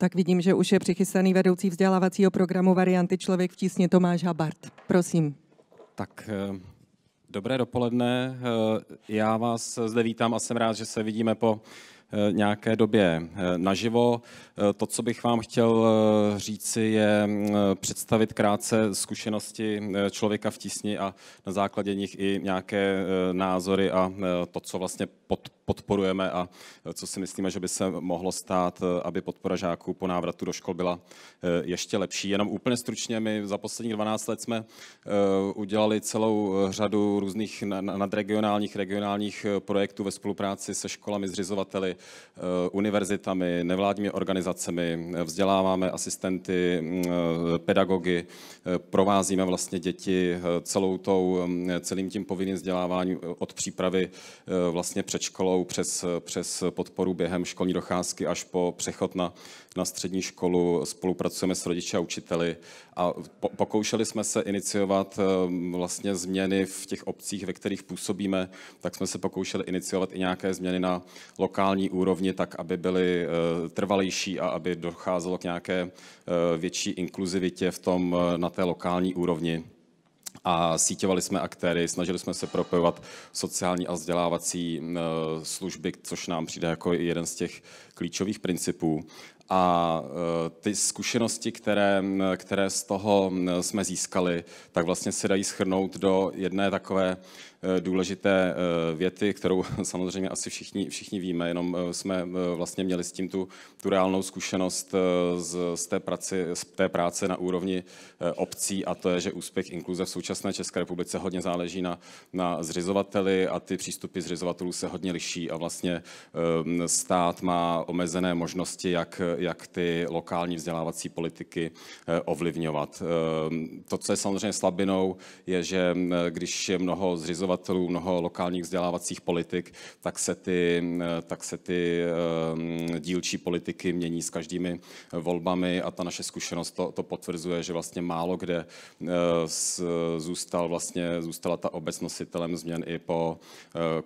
Tak vidím, že už je přichystaný vedoucí vzdělávacího programu Varianty Člověk v tísně Tomáš Habart. Prosím. Tak eh, dobré dopoledne. Eh, já vás zde vítám a jsem rád, že se vidíme po Eh, nějaké době eh, naživo. Eh, to, co bych vám chtěl říci, je představit krátce zkušenosti člověka v tísni a na základě nich i nějaké názory a to, co vlastně podporujeme a co si myslíme, že by se mohlo stát, aby podpora žáků po návratu do škol byla ještě lepší. Jenom úplně stručně, my za posledních 12 let jsme udělali celou řadu různých nadregionálních, regionálních projektů ve spolupráci se školami, zřizovateli, Eh, univerzitami, nevládními organizacemi, eh, vzděláváme asistenty, mm, eh, pedagogy, provázíme vlastně děti celou tou, mm, celým tím povinným vzděláváním od přípravy vlastně před školou přes, přes podporu během školní docházky až po přechod na, na střední školu. Spolupracujeme s rodiči a učiteli a po, pokoušeli jsme se iniciovat vlastně změny v těch obcích, ve kterých působíme, tak jsme se pokoušeli iniciovat i nějaké změny na lokální úrovni, tak aby byly eh, trvalejší a aby docházelo k nějaké eh, větší inkluzivitě v tom eh, na té lokální úrovni a síťovali jsme aktéry, snažili jsme se propojovat sociální a vzdělávací služby, což nám přijde jako jeden z těch klíčových principů a e, ty zkušenosti, které, které z toho e, jsme získali, tak vlastně se dají schrnout do jedné takové e, důležité věty, kterou samozřejmě asi všichni, všichni víme, jenom jsme vlastně měli s tím tu, tu reálnou zkušenost z, z, té práci, z té práce na úrovni obcí a to je, že úspěch inkluze v současné České republice hodně záleží na, na zřizovateli a ty přístupy zřizovatelů se hodně liší a vlastně stát má omezené možnosti, jak, jak ty lokální vzdělávací politiky eh, ovlivňovat. Eh, to, co je samozřejmě slabinou, je, že eh, když je mnoho zřizovatelů, mnoho lokálních vzdělávacích politik, tak se ty, tak se ty dílčí politiky mění s každými volbami a ta naše zkušenost to, to potvrzuje, že vlastně málo kde zůstal vlastně, zůstala ta obec nositelem změn i po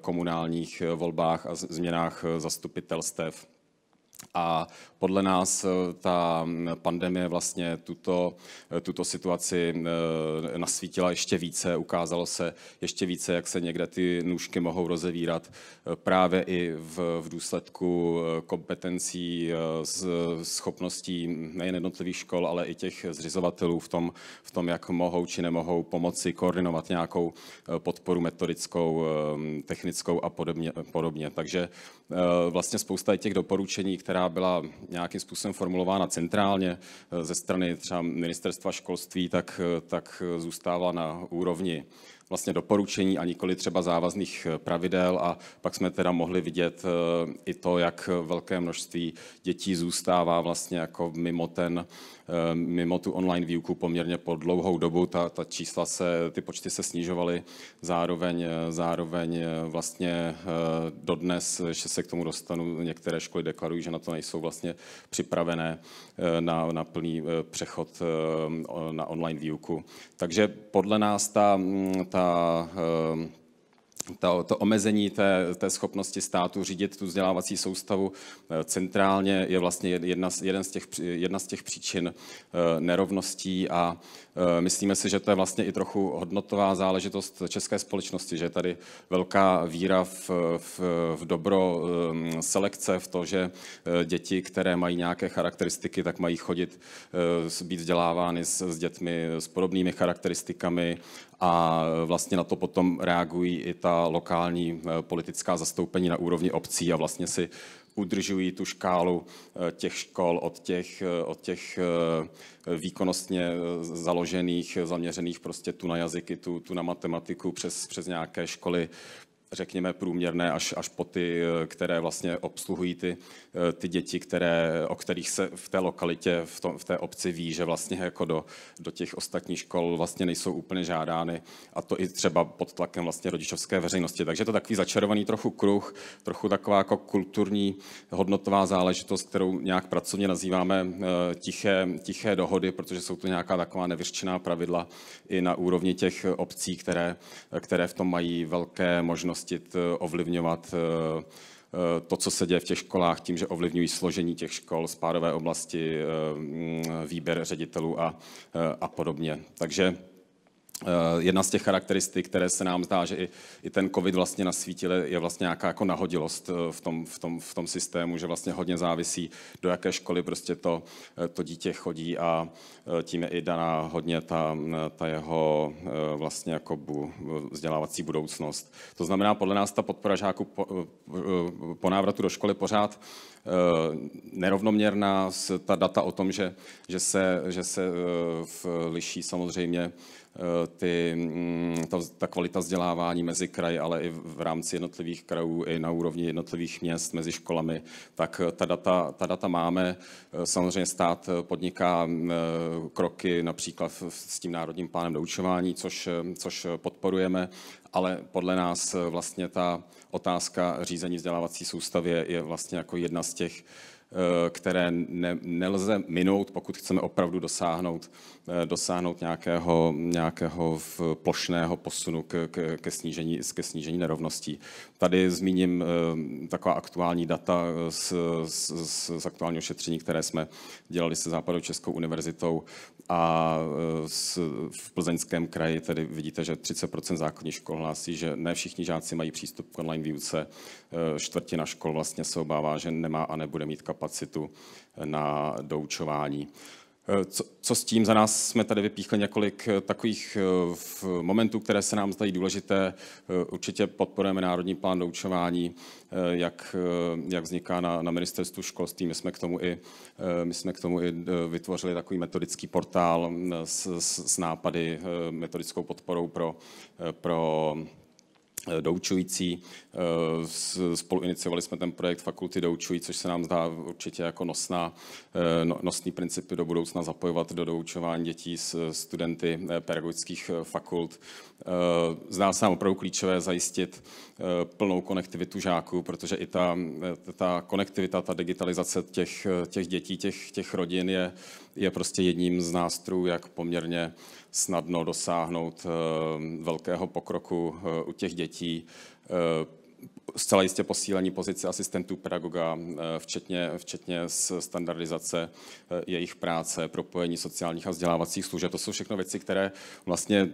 komunálních volbách a změnách zastupitelstev. A podle nás eh, ta mm, pandemie vlastně tuto, eh, tuto situaci eh, nasvítila ještě více, ukázalo se ještě více, jak se někde ty nůžky mohou rozevírat právě i v, v důsledku kompetencí, z, schopností nejen jednotlivých škol, ale i těch zřizovatelů v tom, v tom, jak mohou či nemohou pomoci koordinovat nějakou podporu metodickou, technickou a podobně. podobně. Takže vlastně spousta těch doporučení, které která byla nějakým způsobem formulována centrálně eh, ze strany třeba ministerstva školství, tak, eh, tak eh, zůstává na úrovni vlastně doporučení a nikoli třeba závazných eh, pravidel a pak jsme teda mohli vidět eh, i to, jak velké množství dětí zůstává vlastně jako mimo ten, eh, mimo tu online výuku poměrně po dlouhou dobu. Ta, ta čísla se, ty počty se snižovaly, zároveň, zároveň vlastně dodnes, že se k tomu dostanu, některé školy deklarují, že na to nejsou vlastně připravené na, na plný přechod na online výuku. Takže podle nás ta, mm, ta ta, ehm, to, to omezení té, té schopnosti státu řídit tu vzdělávací soustavu e, centrálně je vlastně jedna, jeden z těch, jedna z těch příčin e, nerovností a e, myslíme si, že to je vlastně i trochu hodnotová záležitost české společnosti, že je tady velká víra v, v, v dobro ehm, selekce, v to, že děti, které mají nějaké charakteristiky, tak mají chodit, být vzdělávány s, s dětmi s podobnými charakteristikami a vlastně na to potom reagují i ta lokální eh, politická zastoupení na úrovni obcí a vlastně si udržují tu škálu eh, těch škol od těch, eh, od těch výkonnostně založených, zaměřených prostě tu na jazyky, tu, tu na matematiku přes, přes nějaké školy řekněme, průměrné až, až po ty, eh, které vlastně obsluhují ty, eh, ty děti, které, o kterých se v té lokalitě, v, tom, v té obci ví, že vlastně jako do, do těch ostatních škol vlastně nejsou úplně žádány a to i třeba pod tlakem vlastně rodičovské veřejnosti. Takže to takový začarovaný trochu kruh, trochu taková jako kulturní hodnotová záležitost, kterou nějak pracovně nazýváme eh, tiché, tiché dohody, protože jsou to nějaká taková nevyřčená pravidla i na úrovni těch obcí, které, které v tom mají velké možnosti vlastnit, eh, ovlivňovat eh, eh, to, co se děje v těch školách, tím, že ovlivňují složení těch škol, spádové oblasti, výběr ředitelů a, a podobně. Takže Eh, jedna z těch charakteristik, které se nám zdá, že i, i ten covid vlastně nasvítil, je vlastně nějaká jako nahodilost eh, v tom, v, tom, v tom systému, že vlastně hodně závisí, do jaké školy prostě to, eh, to dítě chodí a tím je i daná hodně ta, mm, ta jeho vlastně jako bu, vzdělávací budoucnost. To znamená, podle nás ta podpora žáku po, po návratu do školy pořád Eh, nerovnoměrná. s Ta data o tom, že, že se, že se eh, liší samozřejmě eh, ty, mm, ta, ta kvalita vzdělávání mezi kraji, ale i v rámci jednotlivých krajů, i na úrovni jednotlivých měst, mezi školami, tak ta data, ta data máme. Samozřejmě stát podniká kroky například s tím národním plánem doučování, což, což podporujeme, ale podle nás eh, vlastně ta otázka řízení vzdělávací soustavy je vlastně jako jedna z těch, eh, které ne, nelze minout, pokud chceme opravdu dosáhnout Eh, dosáhnout nějakého, nějakého plošného posunu k, k, ke, snížení, ke snížení nerovností. Tady zmíním eh, taková aktuální data z, z, z aktuálního šetření, které jsme dělali se Západu Českou univerzitou a z, eh, v plzeňském kraji tedy vidíte, že 30% základních škol hlásí, že ne všichni žáci mají přístup k online výuce. Čtvrtina škol vlastně se obává, že nemá a nebude mít kapacitu na doučování. Eh, co, co s tím? Za nás jsme tady vypíchli několik eh, takových eh, momentů, které se nám zdají důležité. Určitě podporujeme Národní plán doučování, jak, jak vzniká na, na ministerstvu školství. My jsme, k tomu i, my jsme k tomu i vytvořili takový metodický portál s, s, s nápady, metodickou podporou pro, pro doučující. Eh, spolu iniciovali jsme ten projekt Fakulty doučují, což se nám zdá určitě jako nosná, eh, no, nosný principy do budoucna zapojovat do doučování dětí s studenty eh, pedagogických fakult. Zdá se nám opravdu klíčové zajistit plnou konektivitu žáků, protože i ta, ta konektivita, ta digitalizace těch, těch dětí, těch, těch rodin je, je prostě jedním z nástrojů, jak poměrně snadno dosáhnout velkého pokroku u těch dětí zcela jistě posílení pozice asistentů pedagoga, eh, včetně, včetně standardizace eh, jejich práce, propojení sociálních a vzdělávacích služeb. To jsou všechno věci, které vlastně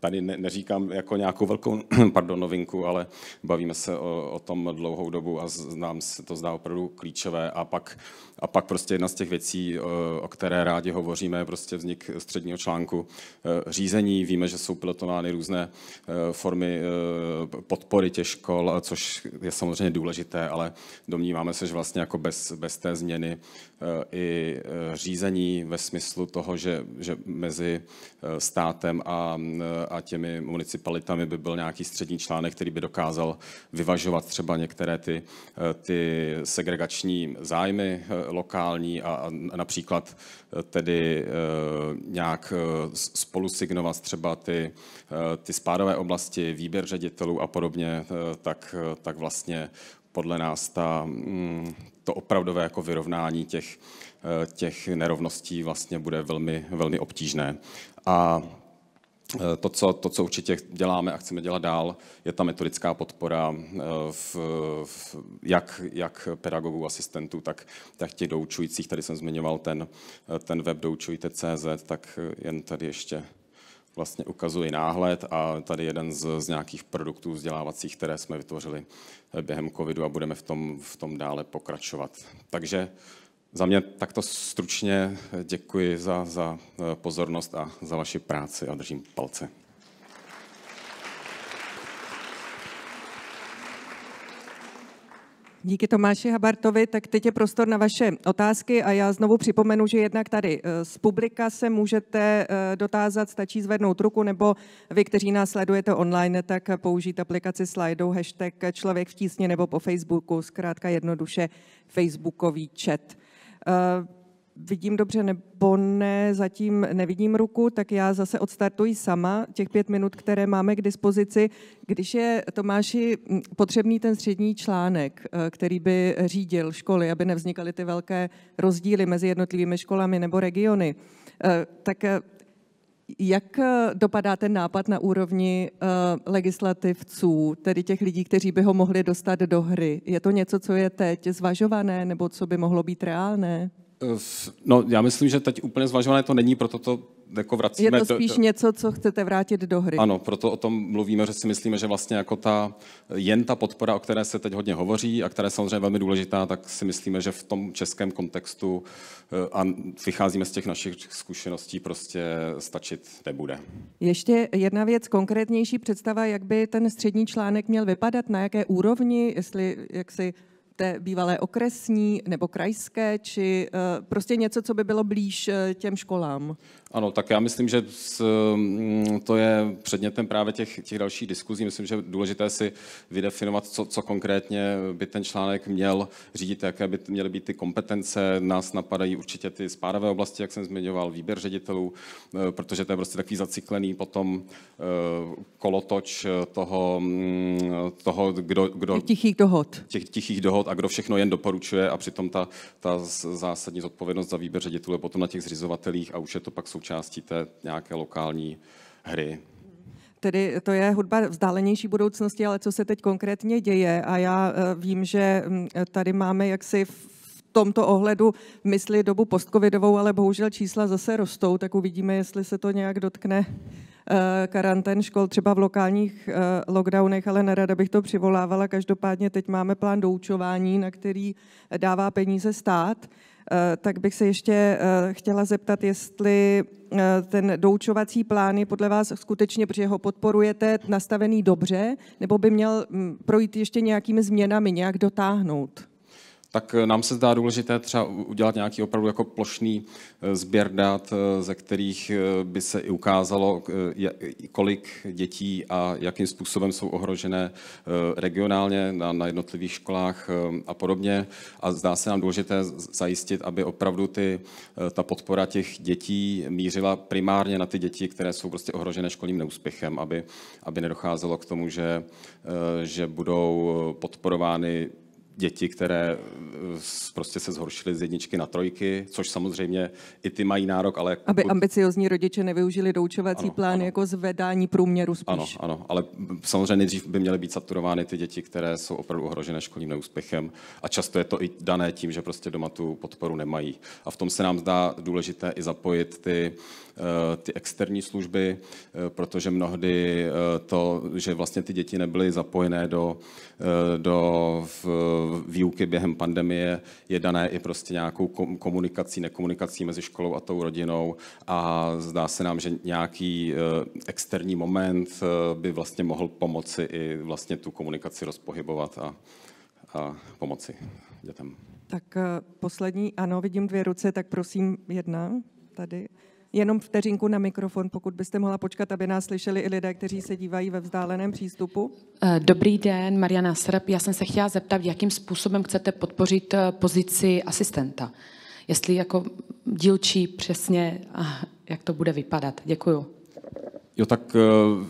tady ne, neříkám jako nějakou velkou pardon, novinku, ale bavíme se o, o tom dlouhou dobu a znám se to zdá opravdu klíčové. A pak, a pak prostě jedna z těch věcí, eh, o které rádi hovoříme, je prostě vznik středního článku řízení. Víme, že jsou pilotovány různé formy podpory těch škol, což je samozřejmě důležité, ale domníváme se, že vlastně jako bez, bez té změny e, i e, řízení ve smyslu toho, že, že mezi e, státem a, a těmi municipalitami by byl nějaký střední článek, který by dokázal vyvažovat třeba některé ty, ty segregační zájmy lokální a, a například tedy nějak spolu signovat třeba ty, ty spádové oblasti, výběr ředitelů a podobně, tak tak vlastně podle nás ta, mm, to opravdové jako vyrovnání těch, eh, těch nerovností vlastně bude velmi, velmi obtížné. A eh, to co, to, co určitě děláme a chceme dělat dál, je ta metodická podpora eh, v, v jak, jak pedagogů, asistentů, tak, tak těch doučujících. Tady jsem zmiňoval ten, ten web doučujte.cz, tak jen tady ještě vlastně ukazuji náhled a tady jeden z, z nějakých produktů vzdělávacích, které jsme vytvořili eh, během covidu a budeme v tom, v tom dále pokračovat. Takže za mě takto stručně děkuji za, za eh, pozornost a za vaši práci a držím palce. Díky Tomáši Habartovi, tak teď je prostor na vaše otázky a já znovu připomenu, že jednak tady eh, z publika se můžete eh, dotázat, stačí zvednout ruku, nebo vy, kteří nás sledujete online, tak použít aplikaci Slido, hashtag člověk v tísně nebo po Facebooku, zkrátka jednoduše facebookový chat. Eh, vidím dobře nebo ne, zatím nevidím ruku, tak já zase odstartuji sama těch pět minut, které máme k dispozici. Když je Tomáši potřebný ten střední článek, eh, který by řídil školy, aby nevznikaly ty velké rozdíly mezi jednotlivými školami nebo regiony, eh, tak eh, jak dopadá ten nápad na úrovni legislativců, tedy těch lidí, kteří by ho mohli dostat do hry? Je to něco, co je teď zvažované, nebo co by mohlo být reálné? No, já myslím, že teď úplně zvažované to není, proto to jako vracíme. Je to spíš do, něco, co chcete vrátit do hry. Ano, proto o tom mluvíme, že si myslíme, že vlastně jako ta, jen ta podpora, o které se teď hodně hovoří a která je samozřejmě velmi důležitá, tak si myslíme, že v tom českém kontextu eh, a vycházíme z těch našich zkušeností prostě stačit nebude. Ještě jedna věc, konkrétnější představa, jak by ten střední článek měl vypadat, na jaké úrovni, jestli jak si té bývalé okresní nebo krajské, či eh, prostě něco, co by bylo blíž eh, těm školám? Ano, tak já myslím, že mm, to je předmětem právě těch, těch dalších diskuzí. Myslím, že důležité si vydefinovat, co, co konkrétně by ten článek měl řídit, jaké by měly být ty kompetence. Nás napadají určitě ty spádové oblasti, jak jsem zmiňoval, výběr ředitelů, eh, protože to je prostě takový zaciklený potom eh, kolotoč eh, toho, mm, toho kdo, kdo... Tichých dohod. Těch tichých dohod a kdo všechno jen doporučuje a přitom ta, ta zásadní zodpovědnost za výběr ředitelů je potom na těch zřizovatelích a už je to pak součástí součástí té nějaké lokální hry. Tedy to je hudba vzdálenější budoucnosti, ale co se teď konkrétně děje? A já eh, vím, že mm, tady máme jaksi v tomto ohledu mysli dobu postcovidovou, ale bohužel čísla zase rostou, tak uvidíme, jestli se to nějak dotkne eh, karantén škol třeba v lokálních eh, lockdownech, ale nerada bych to přivolávala. Každopádně teď máme plán doučování, na který dává peníze stát. Eh, tak bych se ještě eh, chtěla zeptat, jestli eh, ten doučovací plán je podle vás skutečně, protože ho podporujete, nastavený dobře, nebo by měl hm, projít ještě nějakými změnami, nějak dotáhnout? tak eh, nám se zdá důležité třeba udělat nějaký opravdu jako plošný eh, sběr dat, eh, ze kterých by se i ukázalo, kolik dětí a jakým způsobem jsou ohrožené regionálně na, na jednotlivých školách a podobně. A zdá se nám důležité zajistit, aby opravdu ty, ta podpora těch dětí mířila primárně na ty děti, které jsou prostě ohrožené školním neúspěchem, aby, aby nedocházelo k tomu, že, že budou podporovány děti, které eh, prostě se zhoršily z jedničky na trojky, což samozřejmě i ty mají nárok, ale... Aby pokud... ambiciozní rodiče nevyužili doučovací ano, plán ano. jako zvedání průměru spíš. Ano, ano, ale samozřejmě nejdřív by měly být saturovány ty děti, které jsou opravdu ohrožené školním neúspěchem a často je to i dané tím, že prostě doma tu podporu nemají. A v tom se nám zdá důležité i zapojit ty, eh, ty externí služby, eh, protože mnohdy to, že vlastně ty děti nebyly zapojené do, do v, výuky během pandemie je dané i prostě nějakou komunikací, nekomunikací mezi školou a tou rodinou a zdá se nám, že nějaký eh, externí moment eh, by vlastně mohl pomoci i vlastně tu komunikaci rozpohybovat a, a pomoci dětem. Tak eh, poslední, ano, vidím dvě ruce, tak prosím jedna tady jenom vteřinku na mikrofon, pokud byste mohla počkat, aby nás slyšeli i lidé, kteří se dívají ve vzdáleném přístupu. Eh, dobrý den, Mariana Srb. Já jsem se chtěla zeptat, jakým způsobem chcete podpořit eh, pozici asistenta. Jestli jako dílčí přesně, jak to bude vypadat. Děkuju. Jo, tak eh,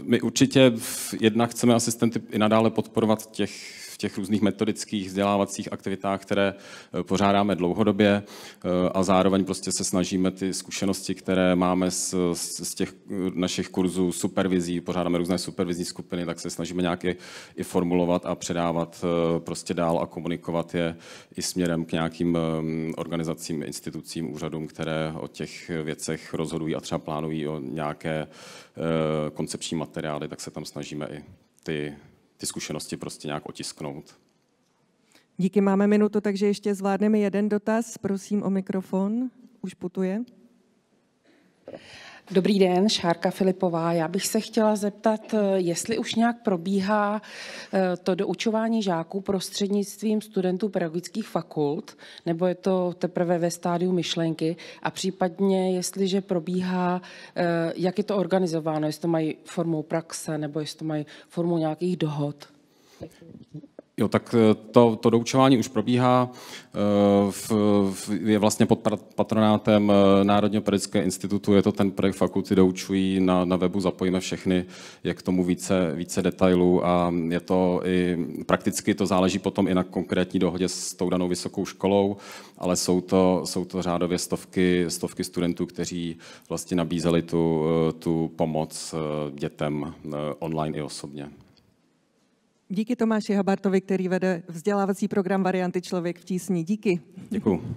my určitě jednak chceme asistenty i nadále podporovat těch těch různých metodických vzdělávacích aktivitách, které eh, pořádáme dlouhodobě eh, a zároveň prostě se snažíme ty zkušenosti, které máme z, z těch eh, našich kurzů supervizí, pořádáme různé supervizní skupiny, tak se snažíme nějak i, i formulovat a předávat prostě dál a komunikovat je i směrem k nějakým organizacím, institucím, úřadům, které o těch věcech rozhodují a třeba plánují o nějaké koncepční materiály, tak se tam snažíme i ty ty zkušenosti prostě nějak otisknout. Díky, máme minutu, takže ještě zvládneme jeden dotaz. Prosím o mikrofon, už putuje. Dobrý den, Šárka Filipová. Já bych se chtěla zeptat, eh, jestli už nějak probíhá eh, to doučování žáků prostřednictvím studentů pedagogických fakult, nebo je to teprve ve stádiu myšlenky a případně, jestliže probíhá, eh, jak je to organizováno, jestli to mají formou praxe nebo jestli to mají formou nějakých dohod. Jo, tak eh, to, to doučování už probíhá, eh, v, v, je vlastně pod patronátem eh, Národního pedagogické institutu, je to ten projekt fakulty doučují, na, na webu zapojíme všechny, je k tomu více, více detailů a je to i, prakticky to záleží potom i na konkrétní dohodě s tou danou vysokou školou, ale jsou to, jsou to řádově stovky, stovky studentů, kteří vlastně nabízeli tu, tu pomoc dětem online i osobně. Díky Tomáši Habartovi, který vede vzdělávací program Varianty Člověk v tísni. Díky. Děkuji.